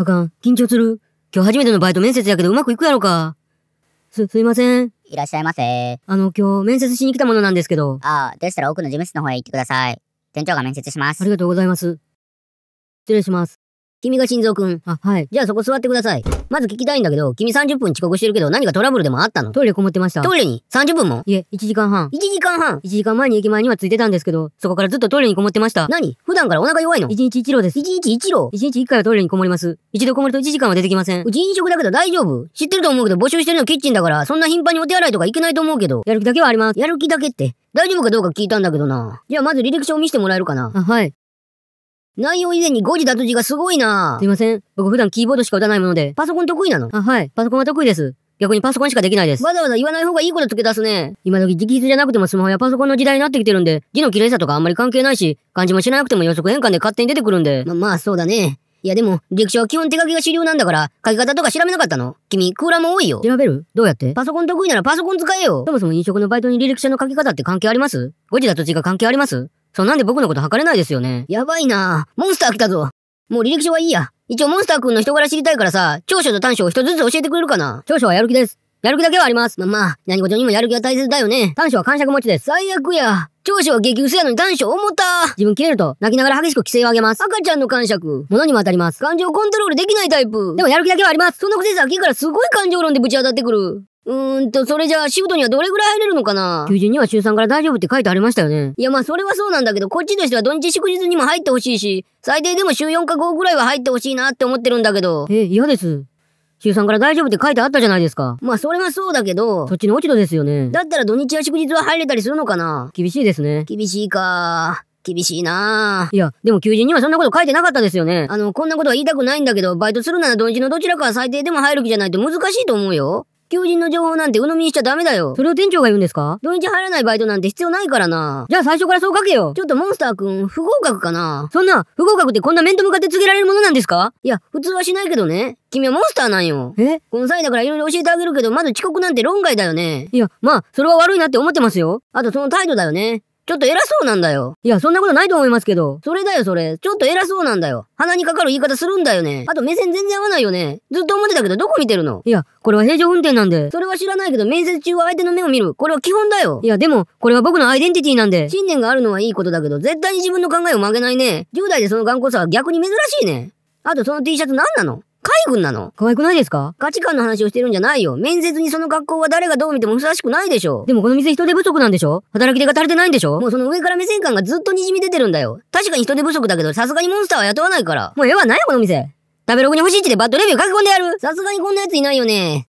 あかん。緊張する。今日初めてのバイト面接やけどうまくいくやろか。す、すいません。いらっしゃいませ。あの、今日面接しに来たものなんですけど。ああ、でしたら奥の事務室の方へ行ってください。店長が面接します。ありがとうございます。失礼します。君が心臓くん。あ、はい。じゃあそこ座ってください。まず聞きたいんだけど、君30分遅刻してるけど、何かトラブルでもあったのトイレこもってました。トイレに ?30 分もいえ、1時間半。1時間半 ?1 時間前に駅前には着いてたんですけど、そこからずっとトイレにこもってました。何普段からお腹弱いの ?1 日1郎です。1日1郎 ?1 日1回はトイレにこもります。一度こもると1時間は出てきません。うち飲食だけど大丈夫知ってると思うけど、募集してるのキッチンだから、そんな頻繁にお手洗いとか行けないと思うけど、やる気だけはあります。やる気だけって。大丈夫かどうか聞いたんだけどな。じゃあまず履歴書を見せてもらえるかな。あ、はい。内容以前に誤字脱字がすごいなすいません。僕普段キーボードしか打たないもので、パソコン得意なのあ、はい。パソコンは得意です。逆にパソコンしかできないです。わざわざ言わない方がいいこと付け出すね。今時直筆じゃなくてもスマホやパソコンの時代になってきてるんで、字の綺麗さとかあんまり関係ないし、漢字も知らなくても予測変換で勝手に出てくるんで。ま、まあそうだね。いやでも、歴書は基本手書きが主流なんだから、書き方とか調べなかったの君、空欄も多いよ。調べるどうやってパソコン得意ならパソコン使えよ。そもそも飲食のバイトに履歴書の書き方って関係あります誤字だと字が関係ありますそんなんで僕のこと測れないですよね。やばいなモンスター来たぞ。もう履歴書はいいや。一応モンスター君の人柄知りたいからさ、長所と短所を一つずつ教えてくれるかな。長所はやる気です。やる気だけはあります。まあまあ、何事にもやる気は大切だよね。短所は感触持ちです。最悪や。長所は激薄やのに短所重た自分切れると、泣きながら激しく規制を上げます。赤ちゃんの感触。物にも当たります。感情をコントロールできないタイプ。でもやる気だけはあります。そのくせさっきからすごい感情論でぶち当たってくる。うーんと、それじゃあシフトにはどれぐらい入れるのかな求人には週3から大丈夫って書いてありましたよね。いやまあそれはそうなんだけど、こっちとしては土日祝日にも入ってほしいし、最低でも週4か5ぐらいは入ってほしいなって思ってるんだけど。え、嫌です。週3から大丈夫って書いてあったじゃないですか。まあそれはそうだけど。そっちの落ち度ですよね。だったら土日や祝日は入れたりするのかな厳しいですね。厳しいか厳しいないや、でも求人にはそんなこと書いてなかったですよね。あの、こんなことは言いたくないんだけど、バイトするなら土日のどちらかは最低でも入る気じゃないと難しいと思うよ。求人の情報なんて鵜呑みにしちゃダメだよ。それを店長が言うんですか土日入らないバイトなんて必要ないからな。じゃあ最初からそう書けよ。ちょっとモンスターくん、不合格かな。そんな、不合格ってこんな面と向かって告げられるものなんですかいや、普通はしないけどね。君はモンスターなんよ。えこの際だから色々教えてあげるけど、まず遅刻なんて論外だよね。いや、まあ、それは悪いなって思ってますよ。あとその態度だよね。ちょっと偉そうなんだよ。いや、そんなことないと思いますけど。それだよ、それ。ちょっと偉そうなんだよ。鼻にかかる言い方するんだよね。あと目線全然合わないよね。ずっと思ってたけど、どこ見てるのいや、これは平常運転なんで。それは知らないけど、面接中は相手の目を見る。これは基本だよ。いや、でも、これは僕のアイデンティティなんで。信念があるのはいいことだけど、絶対に自分の考えを曲げないね。10代でその頑固さは逆に珍しいね。あとその T シャツ何なの海軍なの可愛くないですか価値観の話をしてるんじゃないよ。面接にその学校は誰がどう見てもふさわしくないでしょ。でもこの店人手不足なんでしょ働き手が足りてないんでしょもうその上から目線感がずっと滲み出てるんだよ。確かに人手不足だけど、さすがにモンスターは雇わないから。もうええわ、ないよこの店。食べログに欲しい1でバッドレビュー書き込んでやるさすがにこんなやついないよね。